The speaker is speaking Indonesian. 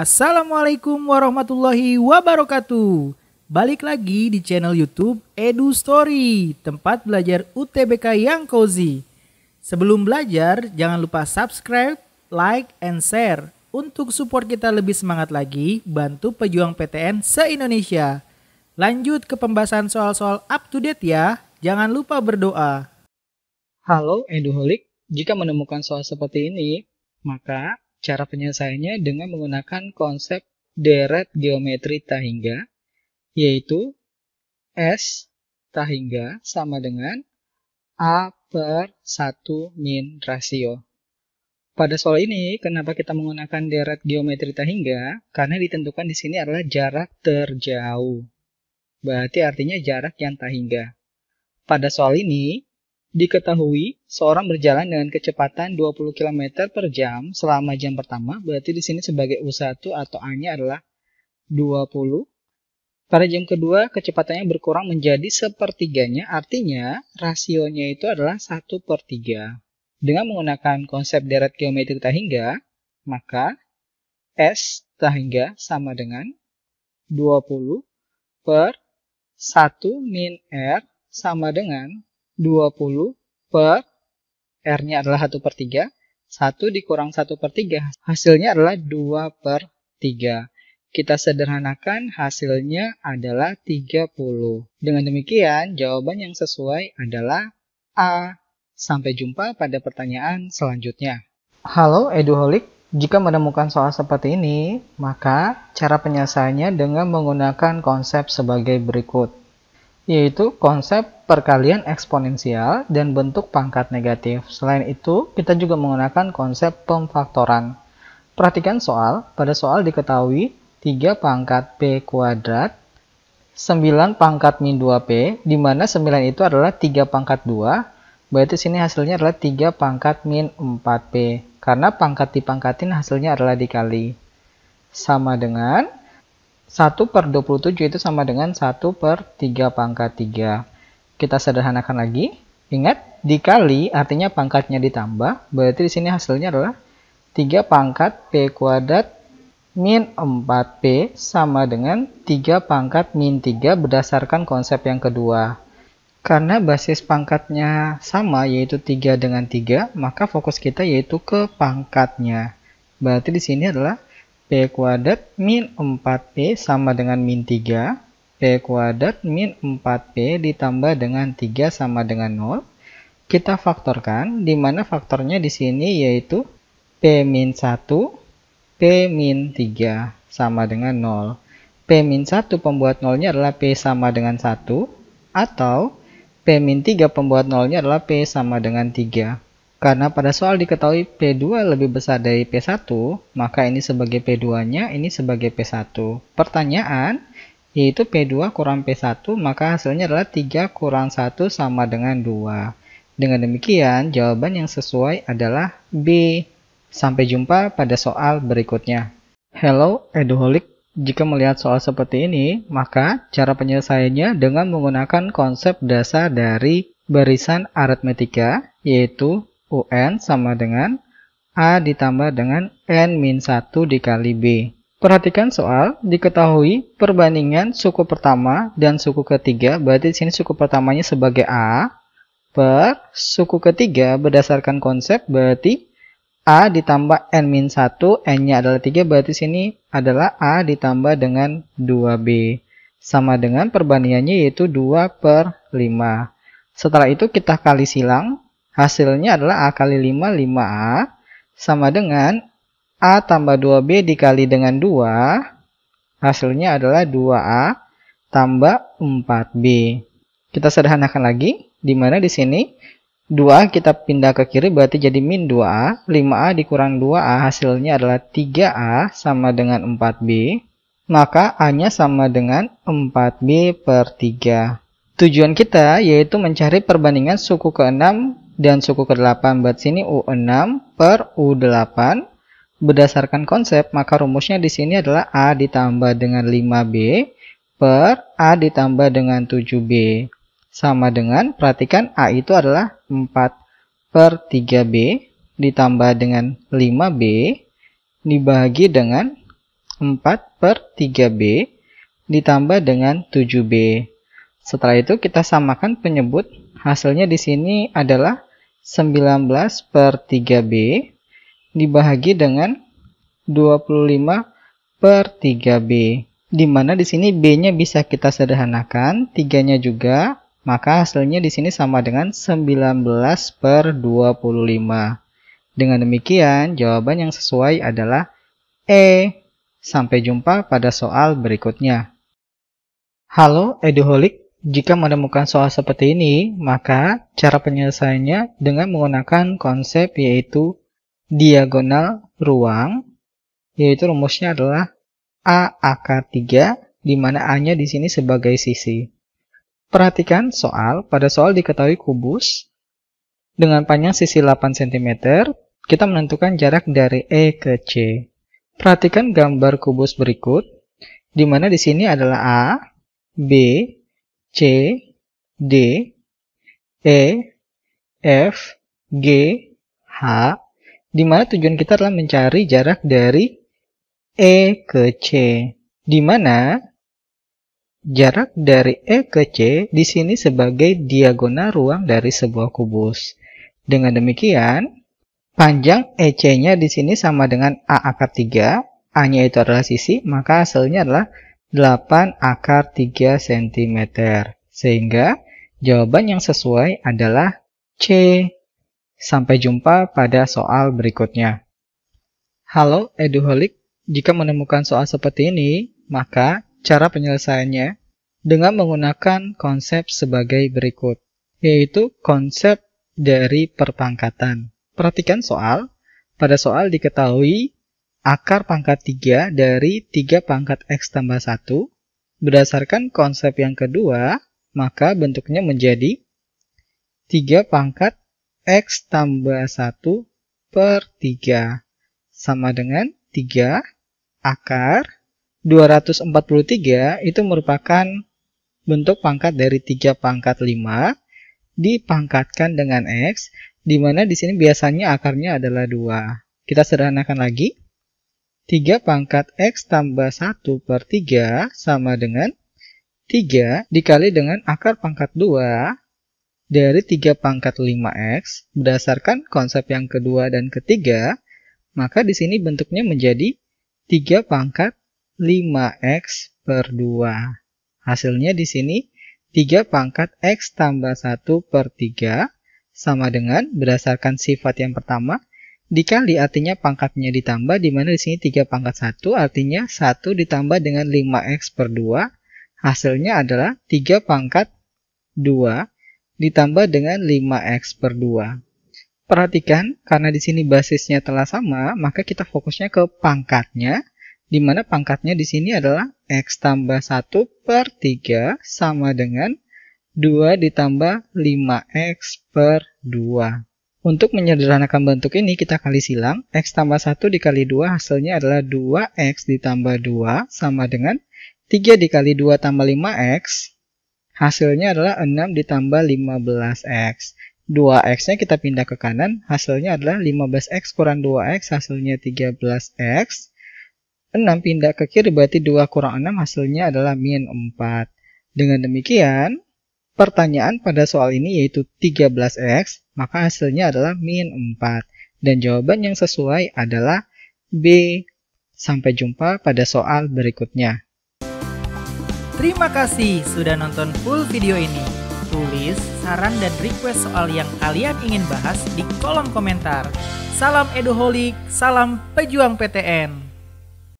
Assalamualaikum warahmatullahi wabarakatuh. Balik lagi di channel YouTube Edu Story, tempat belajar UTBK yang cozy. Sebelum belajar, jangan lupa subscribe, like, and share untuk support kita lebih semangat lagi bantu pejuang PTN se-Indonesia. Lanjut ke pembahasan soal-soal up to date ya. Jangan lupa berdoa. Halo Eduholik, jika menemukan soal seperti ini, maka Cara penyelesaiannya dengan menggunakan konsep deret geometri Tahingga, yaitu S Tahingga sama dengan A per 1 min rasio. Pada soal ini, kenapa kita menggunakan deret geometri Tahingga? Karena ditentukan di sini adalah jarak terjauh. Berarti artinya jarak yang Tahingga. Pada soal ini, Diketahui, seorang berjalan dengan kecepatan 20 km per jam selama jam pertama, berarti di sini sebagai U1 atau A-nya adalah 20. Pada jam kedua, kecepatannya berkurang menjadi sepertiganya, artinya rasionya itu adalah 1 per 3. Dengan menggunakan konsep deret geometri hingga, maka S tak hingga sama dengan 20 per 1 min R sama dengan 20 per R-nya adalah 1 per 3. 1 dikurang 1 per 3, hasilnya adalah 2 per 3. Kita sederhanakan hasilnya adalah 30. Dengan demikian, jawaban yang sesuai adalah A. Sampai jumpa pada pertanyaan selanjutnya. Halo Eduholik, jika menemukan soal seperti ini, maka cara penyelesaiannya dengan menggunakan konsep sebagai berikut yaitu konsep perkalian eksponensial dan bentuk pangkat negatif. Selain itu, kita juga menggunakan konsep pemfaktoran. Perhatikan soal, pada soal diketahui 3 pangkat P kuadrat, 9 pangkat min 2P, di mana 9 itu adalah 3 pangkat 2, berarti sini hasilnya adalah 3 pangkat min 4P, karena pangkat dipangkatin hasilnya adalah dikali. Sama dengan 1 per 27 itu sama dengan 1 per 3 pangkat 3. Kita sederhanakan lagi. Ingat, dikali artinya pangkatnya ditambah. Berarti di sini hasilnya adalah 3 pangkat P kuadrat min 4P sama dengan 3 pangkat min 3 berdasarkan konsep yang kedua. Karena basis pangkatnya sama yaitu 3 dengan 3, maka fokus kita yaitu ke pangkatnya. Berarti di sini adalah P kuadrat min 4P sama dengan min 3. P kuadrat min 4P ditambah dengan 3 sama dengan 0. Kita faktorkan, di mana faktornya di sini yaitu P min 1, P min 3 sama dengan 0. P min 1 pembuat nolnya adalah P sama dengan 1 atau P min 3 pembuat nolnya adalah P sama dengan 3. Karena pada soal diketahui P2 lebih besar dari P1, maka ini sebagai P2-nya, ini sebagai P1. Pertanyaan, yaitu P2 kurang P1, maka hasilnya adalah 3 kurang 1 sama dengan 2. Dengan demikian, jawaban yang sesuai adalah B. Sampai jumpa pada soal berikutnya. Hello, Eduholic. Jika melihat soal seperti ini, maka cara penyelesaiannya dengan menggunakan konsep dasar dari barisan aritmetika, yaitu UN sama dengan A ditambah dengan N min 1 dikali B. Perhatikan soal, diketahui perbandingan suku pertama dan suku ketiga, berarti di sini suku pertamanya sebagai A, per suku ketiga berdasarkan konsep berarti A ditambah N min 1, N-nya adalah 3, berarti sini adalah A ditambah dengan 2B. Sama dengan perbandingannya yaitu 2 per 5. Setelah itu kita kali silang, Hasilnya adalah A kali 5, 5A sama dengan A tambah 2B dikali dengan 2. Hasilnya adalah 2A tambah 4B. Kita sederhanakan lagi, di mana di sini 2 kita pindah ke kiri berarti jadi min 2A. 5A dikurang 2A hasilnya adalah 3A sama dengan 4B. Maka A-nya sama dengan 4B per 3. Tujuan kita yaitu mencari perbandingan suku keenam dan suku ke-8 buat sini U6 per U8 berdasarkan konsep maka rumusnya di sini adalah A ditambah dengan 5B per A ditambah dengan 7B sama dengan perhatikan A itu adalah 4 per 3B ditambah dengan 5B dibagi dengan 4 per 3B ditambah dengan 7B. Setelah itu kita samakan penyebut hasilnya di sini adalah 19 per 3B dibagi dengan 25 per 3B di mana di sini B-nya bisa kita sederhanakan, 3-nya juga, maka hasilnya di sini sama dengan 19 per 25. Dengan demikian, jawaban yang sesuai adalah E. Sampai jumpa pada soal berikutnya. Halo Eduholik, jika menemukan soal seperti ini, maka cara penyelesaiannya dengan menggunakan konsep yaitu diagonal ruang, yaitu rumusnya adalah A akar 3, di mana A-nya di sini sebagai sisi. Perhatikan soal, pada soal diketahui kubus dengan panjang sisi 8 cm, kita menentukan jarak dari E ke C. Perhatikan gambar kubus berikut, di mana di sini adalah A, B, C, D, E, F, G, H, di mana tujuan kita adalah mencari jarak dari E ke C, di mana jarak dari E ke C di sini sebagai diagonal ruang dari sebuah kubus. Dengan demikian, panjang EC-nya di sini sama dengan A akar 3, A-nya itu adalah sisi, maka hasilnya adalah 8 akar 3 cm. Sehingga jawaban yang sesuai adalah C. Sampai jumpa pada soal berikutnya. Halo Eduholic, jika menemukan soal seperti ini, maka cara penyelesaiannya dengan menggunakan konsep sebagai berikut, yaitu konsep dari perpangkatan. Perhatikan soal, pada soal diketahui akar pangkat 3 dari 3 pangkat X tambah 1. Berdasarkan konsep yang kedua, maka bentuknya menjadi 3 pangkat X tambah 1 per 3 sama dengan 3 akar 243 itu merupakan bentuk pangkat dari 3 pangkat 5 dipangkatkan dengan X di mana di sini biasanya akarnya adalah 2. Kita sederhanakan lagi. 3 pangkat X tambah 1 per 3 sama dengan 3 dikali dengan akar pangkat 2 dari 3 pangkat 5X berdasarkan konsep yang kedua dan ketiga, maka di sini bentuknya menjadi 3 pangkat 5X per 2. Hasilnya di sini 3 pangkat X tambah 1 per 3 sama dengan berdasarkan sifat yang pertama Dikali artinya pangkatnya ditambah, di mana di sini 3 pangkat 1, artinya 1 ditambah dengan 5x per 2. Hasilnya adalah 3 pangkat 2 ditambah dengan 5x per 2. Perhatikan, karena di sini basisnya telah sama, maka kita fokusnya ke pangkatnya, di mana pangkatnya di sini adalah x tambah 1 per 3 sama dengan 2 ditambah 5x per 2. Untuk menyederhanakan bentuk ini, kita kali silang. X tambah 1 dikali 2 hasilnya adalah 2X ditambah 2 sama dengan 3 dikali 2 tambah 5X. Hasilnya adalah 6 ditambah 15X. 2X-nya kita pindah ke kanan, hasilnya adalah 15X kurang 2X, hasilnya 13X. 6 pindah ke kiri berarti 2 kurang 6, hasilnya adalah min 4. Dengan demikian, pertanyaan pada soal ini yaitu 13x, maka hasilnya adalah min 4. Dan jawaban yang sesuai adalah B. Sampai jumpa pada soal berikutnya. Terima kasih sudah nonton full video ini. Tulis saran dan request soal yang kalian ingin bahas di kolom komentar. Salam eduholik, salam pejuang PTN.